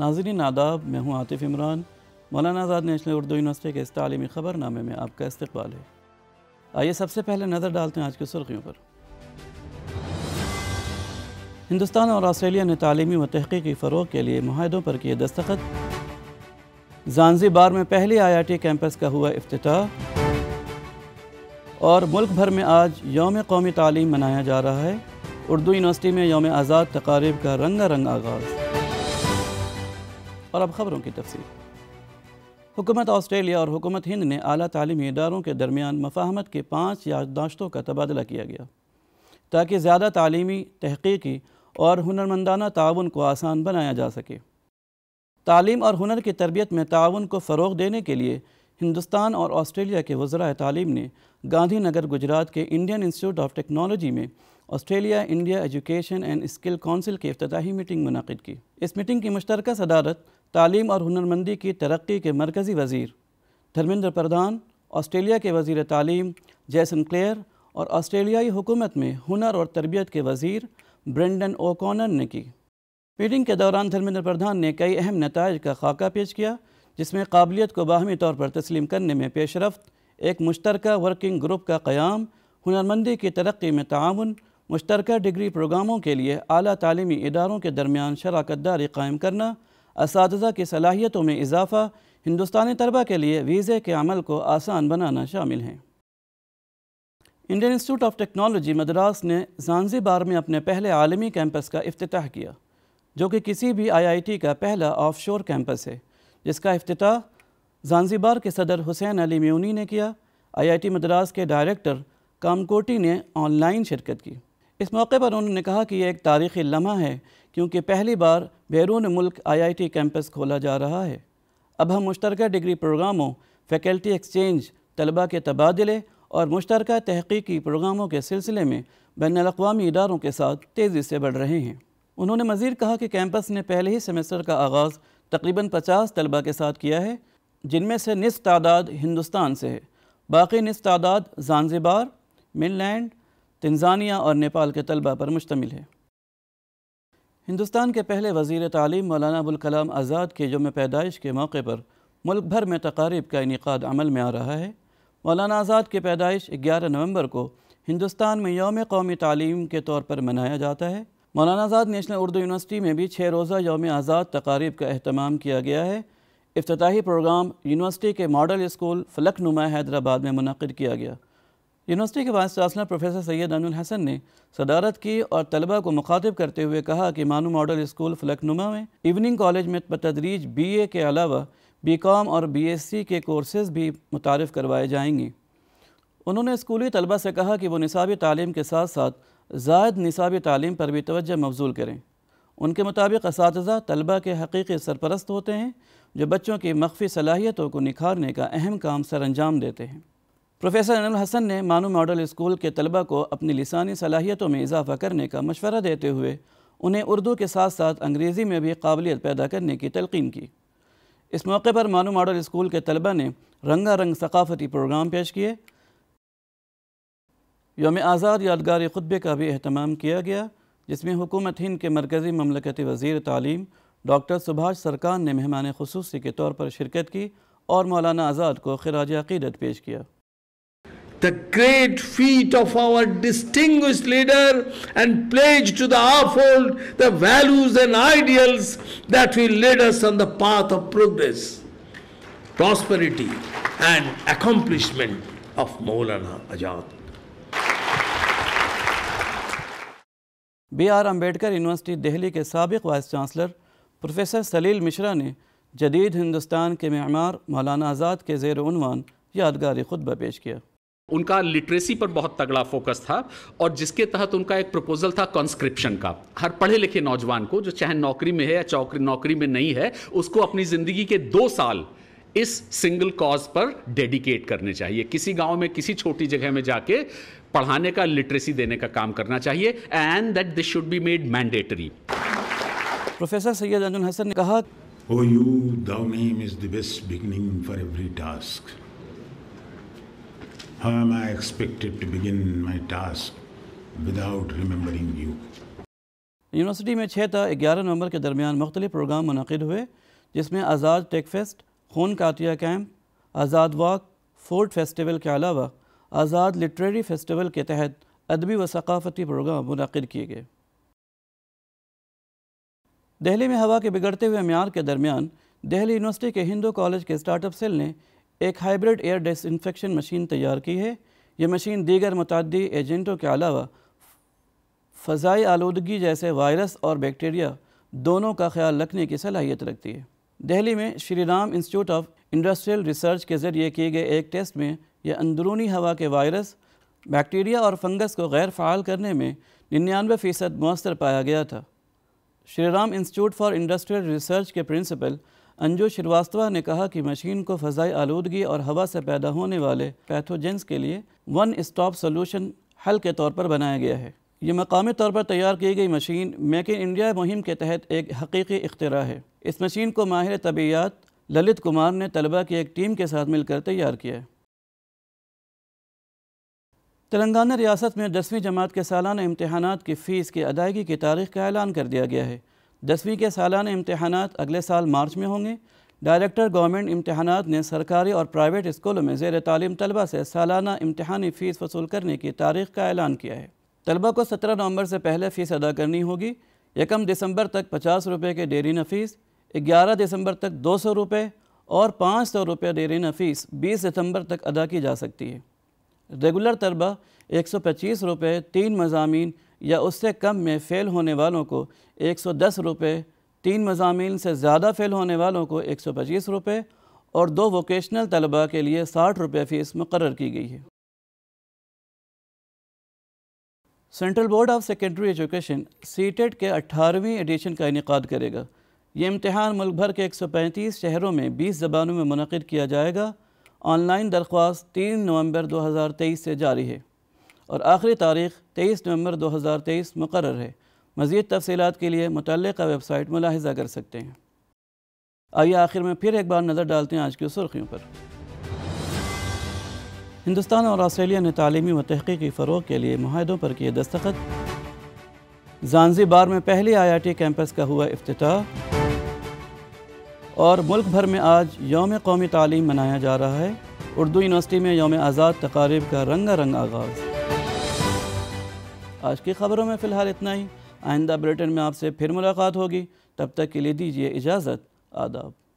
नाजरीन आदाब मैं हूँ आतिफ इमरान मौलाना आज़ाद नेशनल उर्दू यूनिवर्सिटी के इस तलीमी ख़बरनामे में आपका इस्तबाल है आइए सबसे पहले नज़र डालते हैं आज की सुर्खियों पर हिंदुस्तान और ऑस्ट्रेलिया ने तालीमी व तहकी फ़रोग के लिए माहों पर किए दस्तखत जानजीबार में पहले आई आई टी कैंपस का हुआ अफ्ताह और मुल्क भर में आज योम कौमी तालीम मनाया जा रहा है उर्दू यूनिवर्सिटी में योम आज़ाद तकारीब का रंगा रंग आगाज़ और अब खबरों की तफसील हुकूमत ऑस्ट्रेलिया और हुकूमत हिंद ने अली तलीमी इदारों के दरमियान मफाहमत के पाँच याददाश्तों का तबादला किया गया ताकि ज़्यादा तलीमी तहकीकी और हुनरमंदाना ताउन को आसान बनाया जा सके तालीम और हुनर की तरबियत में ताउन को फ़रोग देने के लिए हिंदुस्तान और ऑस्ट्रेलिया के वज्रा तालीम ने गांधी नगर गुजरात के इंडियन इंस्टीट्यूट ऑफ टेक्नोलॉजी में Australia India education and skill council की अफ्ताही मीटिंग मनद की इस मीटिंग की मुशतरक सदारत तालीम और हुनरमंदी की तरक्की के मरकज़ी वज़ीर धर्मेंद्र प्रधान ऑस्ट्रेलिया के वज़ी तालीम जैसन क्लेयर और ऑस्ट्रेलियाई हुकूमत में हुनर और तरबियत के वज़ीर ब्रेंडन ओकोनर ने की मीटिंग के दौरान धर्मेंद्र प्रधान ने कई अहम नतज का खाका पेश किया जिसमें काबिलियत को बाहमी तौर पर तस्लीम करने में पेशरफ एक मुश्तर वर्किंग ग्रुप का क़्याम हुनरमंदी की तरक्की में ताउन मुश्तर डिग्री प्रोग्रामों के लिए अली तलीमी इदारों के दरमियान शराकत दारी कायम करना इस की सलाहियतों में इजाफा हिंदुस्तानी तलबा के लिए वीज़े के अमल को आसान बनाना शामिल हैं Indian Institute of Technology Madras ने जानजीबार में अपने पहले आलमी कैंपस का अफ्ताह किया जो कि किसी भी आईआईटी का पहला ऑफशोर कैंपस है जिसका अफ्ताह जानजीबार के सदर हुसैन अली म्यूनी ने किया आईआईटी मद्रास के डायरेक्टर कामकोटी ने ऑनलाइन शिरकत की इस मौके पर उन्होंने कहा कि यह एक तारीख़ी लम्हा है क्योंकि पहली बार बैरून मुल्क आईआईटी कैंपस खोला जा रहा है अब हम मुश्तरक डिग्री प्रोग्रामों फैकल्टी एक्सचेंज तलबा के तबादले और मुश्तरक तहकीकी प्रोग्रामों के सिलसिले में बैन अवी इदारों के साथ तेज़ी से बढ़ रहे हैं उन्होंने मज़ीद कहा कि कैंपस ने पहले ही सेमेस्टर का आगाज़ तकरीबन पचास तलबा के साथ किया है जिनमें से निस तादाद हिंदुस्तान से है बाकी निस तादाद जानजिबार मिनलैंड तंजानिया और नेपाल के तलबा पर मुश्तमिल है हिंदुस्तान के पहले वजीर तालीम मौलाना अबुलकलाम आज़ाद के यम पैदाइश के मौके पर मुल्क भर में तकारीब का इनका अमल में आ रहा है मौलाना आज़ाद की पैदाइश ग्यारह नवंबर को हिंदुस्तान में योम कौमी तालीम के तौर पर मनाया जाता है मौलाना आज़ाद नेशनल उर्दू यूनिवर्सिटी में भी छः रोज़ा योम आज़ाद तकारीब का अहतमाम किया गया है अफ्ताही प्रोग्राम यूनिवर्सिटी के model school Falaknuma Hyderabad में मनद किया गया यूनिवर्सिटी के vice chancellor professor Syed Anil Hasan ने सदारत की और तलबा को मुखातिब करते हुए कहा कि मानू मॉडल स्कूल फलकनुमा में इवनिंग कॉलेज में बतदरीज बी ए के अलावा बी कॉम और बी एस सी के कोर्सेज़ भी मुतारफ़ करवाए जाएंगे उन्होंने स्कूली तलबा से कहा कि वो निसाबी तालीम के साथ साथ जायद निसाबी तालीम पर भी तवज्जो मबजूल करें उनके मुताबिक इस तलबा के हकीकी सरपरस्त होते हैं जो बच्चों की मख्फी सलाहियतों को निखारने का अहम काम सर अंजाम देते हैं प्रोफेसर अनिल हसन ने मानू मॉडल स्कूल के तलबा को अपनी लसानी सलाहियतों में इजाफा करने का मशवरा देते हुए उन्हें उर्दू के साथ साथ अंग्रेज़ी में भी काबिलियत पैदा करने की तलकिन की इस मौके पर मानू मॉडल स्कूल के तलबा ने रंगा रंग सकाफती प्रोग्राम पेश किए योम आज़ाद यादगारी खुतबे का भी अहतमाम किया गया जिसमें हुकूमत हिंद के मरकज़ी ममलकती वज़ी तालीम डॉक्टर सुभाष सरकार ने मेहमान खसूसी के तौर पर शिरकत की और मौलाना आज़ाद को खराज अकीदत पेश किया the great feat of our distinguished leader and pledge to the uphold the values and ideals that will lead us on the path of progress, prosperity and accomplishment of Maulana Azad. B R Ambedkar university Delhi के सबक vice chancellor professor Salil Mishra ने जदीद हिंदुस्तान के मैमार मौलाना आज़ाद के जेर यादगारी खुतबा पेश किया उनका लिटरेसी पर बहुत तगड़ा फोकस था और जिसके तहत उनका एक प्रपोजल था कॉन्स्क्रिप्शन का हर पढ़े लिखे नौजवान को जो चाहे नौकरी में है या चौकरी नौकरी में नहीं है उसको अपनी ज़िंदगी के दो साल इस सिंगल कॉज पर डेडिकेट करने चाहिए किसी गांव में किसी छोटी जगह में जाके पढ़ाने का लिटरेसी देने का काम करना चाहिए and that this should be made mandatory professor Syed Anjul Hasan ने कहा How am I expected to begin my task without remembering you? University में छः ता ग्यारह नवंबर के दरमियान मुख्तलिफ प्रोग्राम मनद हुए जिसमें आज़ाद टेक फेस्ट खून कातिया camp Azad walk fort festival के अलावा आज़ाद लिटरेरी फेस्टिवल के तहत अदबी व सकाफ़ती प्रोग्राम मनद किए गए दिल्ली में हवा के बिगड़ते हुए मैार के दरमियान दहली यूनिवर्सिटी के हिंदू कॉलेज के स्टार्टअप सेल ने एक हाइब्रिड एयर डिसइनफेक्शन मशीन तैयार की है यह मशीन दीगर मतदी एजेंटों के अलावा फ़जाई आलूदगी जैसे वायरस और बैक्टीरिया दोनों का ख्याल रखने की सलाहियत रखती है दिल्ली में Shri Ram institute of industrial research के ज़रिए किए गए एक टेस्ट में यह अंदरूनी हवा के वायरस बैक्टीरिया और फंगस को गैर फ़ाल करने में निन्यानवे फ़ीसद मौसर पाया गया था Shri Ram institute for industrial research के प्रिंसिपल अंजू श्रीवास्तवा ने कहा कि मशीन को फ़जाई आलूदगी और हवा से पैदा होने वाले पैथोजेंस के लिए वन स्टॉप सोलूशन हल के तौर पर बनाया गया है ये मकामी तौर पर तैयार की गई मशीन मेक इन इंडिया मुहिम के तहत एक हकीकी इख्तरा है इस मशीन को माहिर तबीयात ललित कुमार ने तलबा की एक टीम के साथ मिलकर तैयार किया तेलंगाना रियासत में दसवीं जमात के सालाना इम्तहान की फ़ीस की अदायगी की तारीख का ऐलान कर दिया गया है दसवीं के सालाना इम्तहान अगले साल मार्च में होंगे डायरेक्टर गवर्नमेंट इम्तहान ने सरकारी और प्राइवेट स्कूलों में जेर तालीम तलबा से सालाना इम्तहानी फ़ीस वसूल करने की तारीख का ऐलान किया है तलबा को सत्रह नवंबर से पहले फ़ीस अदा करनी होगी यकम दिसंबर तक पचास रुपये के डेरीना फीस ग्यारह दिसंबर तक दो सौ रुपये और पाँच सौ रुपये डेरीना फीस बीस सितम्बर तक अदा की जा सकती है रेगुलर तलबा एक सौ पच्चीस रुपये तीन मजामी या उससे कम में फ़ेल होने वालों को एक सौ दस रुपये तीन मजामी से ज़्यादा फ़ेल होने वालों को एक सौ पच्चीस रुपये और दो वोकेशनल तलबा के लिए साठ रुपये फ़ीस मुकर की गई है central board of secondary education CTET के 18वीं एडिशन का इनका करेगा ये इम्तहान मुल्क भर के 135 शहरों में 20 ज़बानों में मनद किया जाएगा ऑनलाइन दरख्वास्त 3 नवंबर 2023 से जारी है और आखिरी तारीख तेईस नवंबर दो हज़ार तेईस मुकर है मज़ीद तफसीत के लिए मुतल वेबसाइट मुलाहजा कर सकते हैं आइए आखिर में फिर एक बार नज़र डालते हैं आज की सुर्खियों पर हिंदुस्तान और ऑस्ट्रेलिया ने तलीमी व की फ़रोग के लिए माहों पर किए दस्तखत जानजीबार में पहले आई आई टी कैंपस का हुआ अफ्ताह और मुल्क भर में आज योम कौमी तालीम मनाया जा रहा है उर्दू यूनिवर्सिटी में योम आज़ाद तकारीब का रंगा रंग आगाज़ आज की ख़बरों में फ़िलहाल इतना ही आइंदा ब्रिटेन में आपसे फिर मुलाकात होगी तब तक के लिए दीजिए इजाज़त आदाब